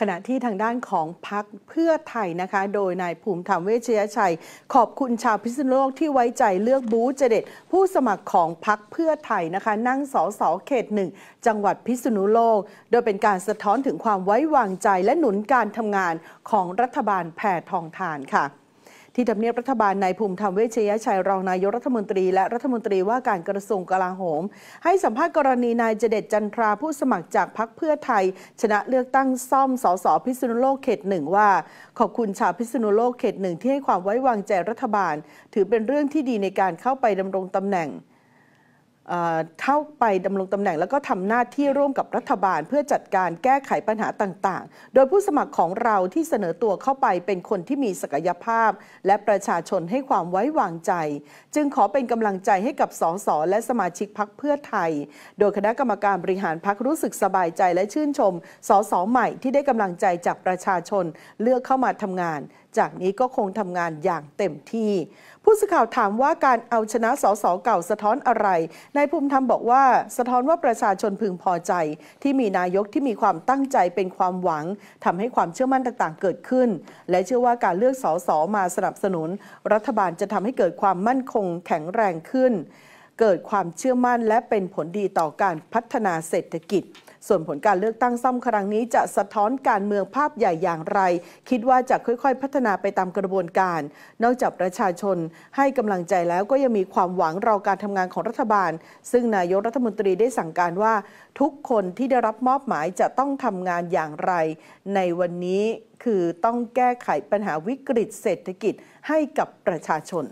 ขณะที่ทางด้านของพักเพื่อไทยนะคะ โดยนายภูมิธรรมเวชยชัย ขอบคุณชาวพิษณุโลกที่ไว้ใจเลือกบูเจเดตผู้สมัครของพักเพื่อไทยนะคะ นั่งสอสอเขตหนึ่งจังหวัดพิษณุโลก โดยเป็นการสะท้อนถึงความไว้วางใจ และหนุนการทำงานของรัฐบาลแผ่ทองทานค่ะที่ทำเนียบรัฐบาลนายภูมิธรรมเวชยชัยรองนายกรัฐมนตรีและรัฐมนตรีว่าการกระทรวงกลาโหม ให้สัมภาษณ์กรณีนายเจเดตจันทราผู้สมัครจากพรรคเพื่อไทย ชนะเลือกตั้งซ่อมสสพิษณุโลกเขตหนึ่งว่าขอบคุณชาวพิษณุโลกเขตหนึ่งที่ให้ความไว้วางใจรัฐบาล ถือเป็นเรื่องที่ดีในการเข้าไปดำรงตำแหน่งเข้าไปดำรงตำแหน่งแล้วก็ทำหน้าที่ร่วมกับรัฐบาลเพื่อจัดการแก้ไขปัญหาต่างๆ โดยผู้สมัครของเราที่เสนอตัวเข้าไปเป็นคนที่มีศักยภาพ และประชาชนให้ความไว้วางใจ จึงขอเป็นกำลังใจให้กับสสและสมาชิกพักเพื่อไทย โดยคณะกรรมการบริหารพักรู้สึกสบายใจและชื่นชมสสใหม่ที่ได้กำลังใจจากประชาชนเลือกเข้ามาทำงาน จากนี้ก็คงทำงานอย่างเต็มที่ ผู้สื่อข่าวถามว่าการเอาชนะสสเก่าสะท้อนอะไรในายภูมิธรรมบอกว่า สะท้อนว่าประชาชนพึงพอใจที่มีนายกที่มีความตั้งใจเป็นความหวัง ทำให้ความเชื่อมั่นต่างๆเกิดขึ้น และเชื่อว่าการเลือกสสมาสนับสนุน รัฐบาลจะทำให้เกิดความมั่นคงแข็งแรงขึ้นเกิดความเชื่อมั่นและเป็นผลดีต่อการพัฒนาเศรษฐกิจ ส่วนผลการเลือกตั้งซ่อมครั้งนี้จะสะท้อนการเมืองภาพใหญ่อย่างไร คิดว่าจะค่อยๆ พัฒนาไปตามกระบวนการ นอกจากประชาชนให้กำลังใจแล้วก็ยังมีความหวังรอการทำงานของรัฐบาล ซึ่งนายกรัฐมนตรีได้สั่งการว่า ทุกคนที่ได้รับมอบหมายจะต้องทำงานอย่างไร ในวันนี้ คือต้องแก้ไขปัญหาวิกฤต เศรษฐกิจให้กับประชาชน